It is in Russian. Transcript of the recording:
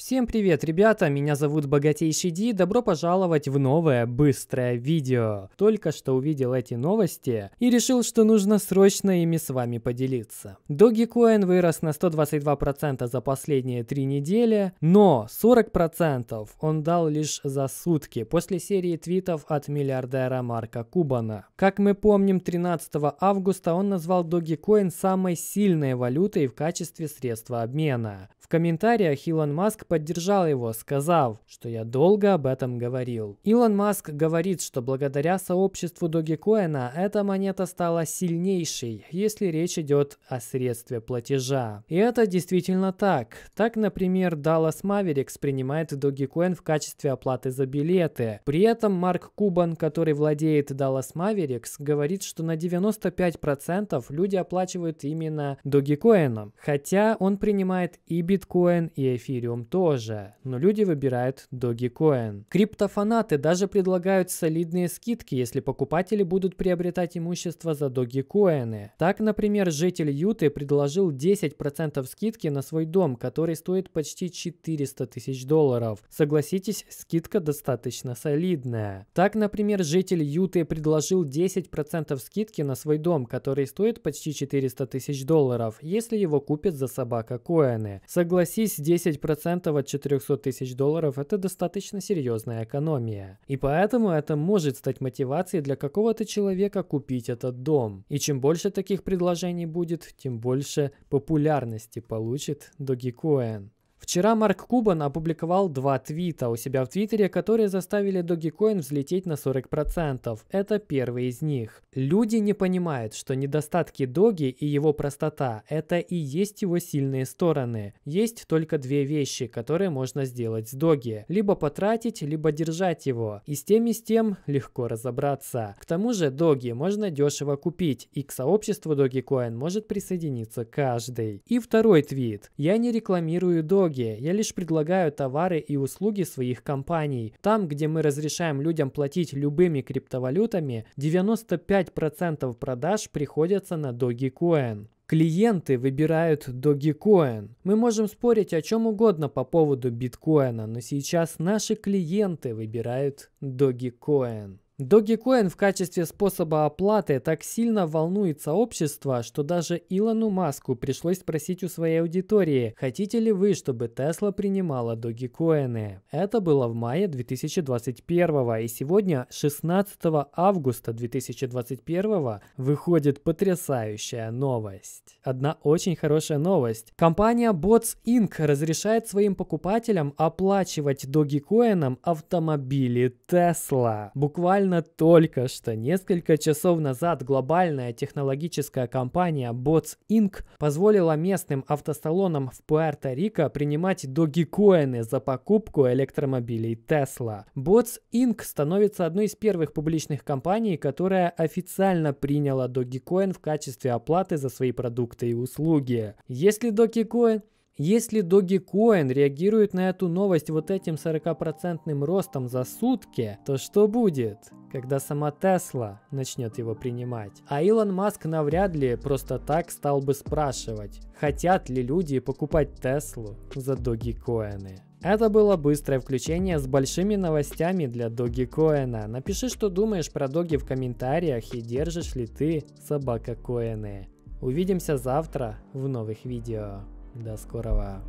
Всем привет, ребята, меня зовут Богатейший Ди, добро пожаловать в новое быстрое видео. Только что увидел эти новости и решил, что нужно срочно ими с вами поделиться. Dogecoin вырос на 122% за последние три недели, но 40% он дал лишь за сутки после серии твитов от миллиардера Марка Кубана. Как мы помним, 13 августа он назвал Dogecoin самой сильной валютой в качестве средства обмена. В комментариях Илон Маск поддержал его, сказав, что я долго об этом говорил. Илон Маск говорит, что благодаря сообществу Dogecoin эта монета стала сильнейшей, если речь идет о средстве платежа. И это действительно так. Так, например, Dallas Mavericks принимает Dogecoin в качестве оплаты за билеты. При этом Марк Кубан, который владеет Dallas Mavericks, говорит, что на 95% люди оплачивают именно Dogecoinом, хотя он принимает и биткоин, и эфириум тоже тоже, но люди выбирают Dogecoin. Криптофанаты даже предлагают солидные скидки, если покупатели будут приобретать имущество за Dogecoin. Так, например, житель Юты предложил 10% скидки на свой дом, который стоит почти 400 тысяч долларов. Согласитесь, скидка достаточно солидная. Так, например, житель Юты предложил 10% скидки на свой дом, который стоит почти 400 тысяч долларов, если его купят за собака коины. Согласись, 10% 10% от 400 тысяч долларов – это достаточно серьезная экономия. И поэтому это может стать мотивацией для какого-то человека купить этот дом. И чем больше таких предложений будет, тем больше популярности получит Dogecoin. Вчера Марк Кубан опубликовал два твита у себя в Твиттере, которые заставили Dogecoin взлететь на 40%. Это первый из них. Люди не понимают, что недостатки Доги и его простота – это и есть его сильные стороны. Есть только две вещи, которые можно сделать с Доги. Либо потратить, либо держать его. И с тем и с тем легко разобраться. К тому же Доги можно дешево купить, и к сообществу Dogecoin может присоединиться каждый. И второй твит. Я не рекламирую Доги, технологии. Я лишь предлагаю товары и услуги своих компаний. Там, где мы разрешаем людям платить любыми криптовалютами, 95% продаж приходятся на Dogecoin. Клиенты выбирают Dogecoin. Мы можем спорить о чем угодно по поводу биткоина, но сейчас наши клиенты выбирают Dogecoin. Dogecoin в качестве способа оплаты так сильно волнует сообщество, что даже Илону Маску пришлось спросить у своей аудитории, хотите ли вы, чтобы Tesla принимала Dogecoin. Это было в мае 2021 и сегодня, 16 августа 2021, выходит потрясающая новость. Одна очень хорошая новость. Компания Bots Inc. разрешает своим покупателям оплачивать Dogecoin автомобили Tesla. Буквально Буквально только что, несколько часов назад, глобальная технологическая компания Bots Inc. позволила местным автосалонам в Пуэрто-Рико принимать догикоины за покупку электромобилей Tesla. Bots Inc. становится одной из первых публичных компаний, которая официально приняла догикоин в качестве оплаты за свои продукты и услуги. Если догикоин если Dogecoin реагирует на эту новость вот этим 40% ростом за сутки, то что будет, когда сама Тесла начнет его принимать? А Илон Маск навряд ли просто так стал бы спрашивать, хотят ли люди покупать Теслу за Dogecoin. Это было быстрое включение с большими новостями для Dogecoin. Напиши, что думаешь про Доги в комментариях и держишь ли ты собака коины. Увидимся завтра в новых видео. До скорого.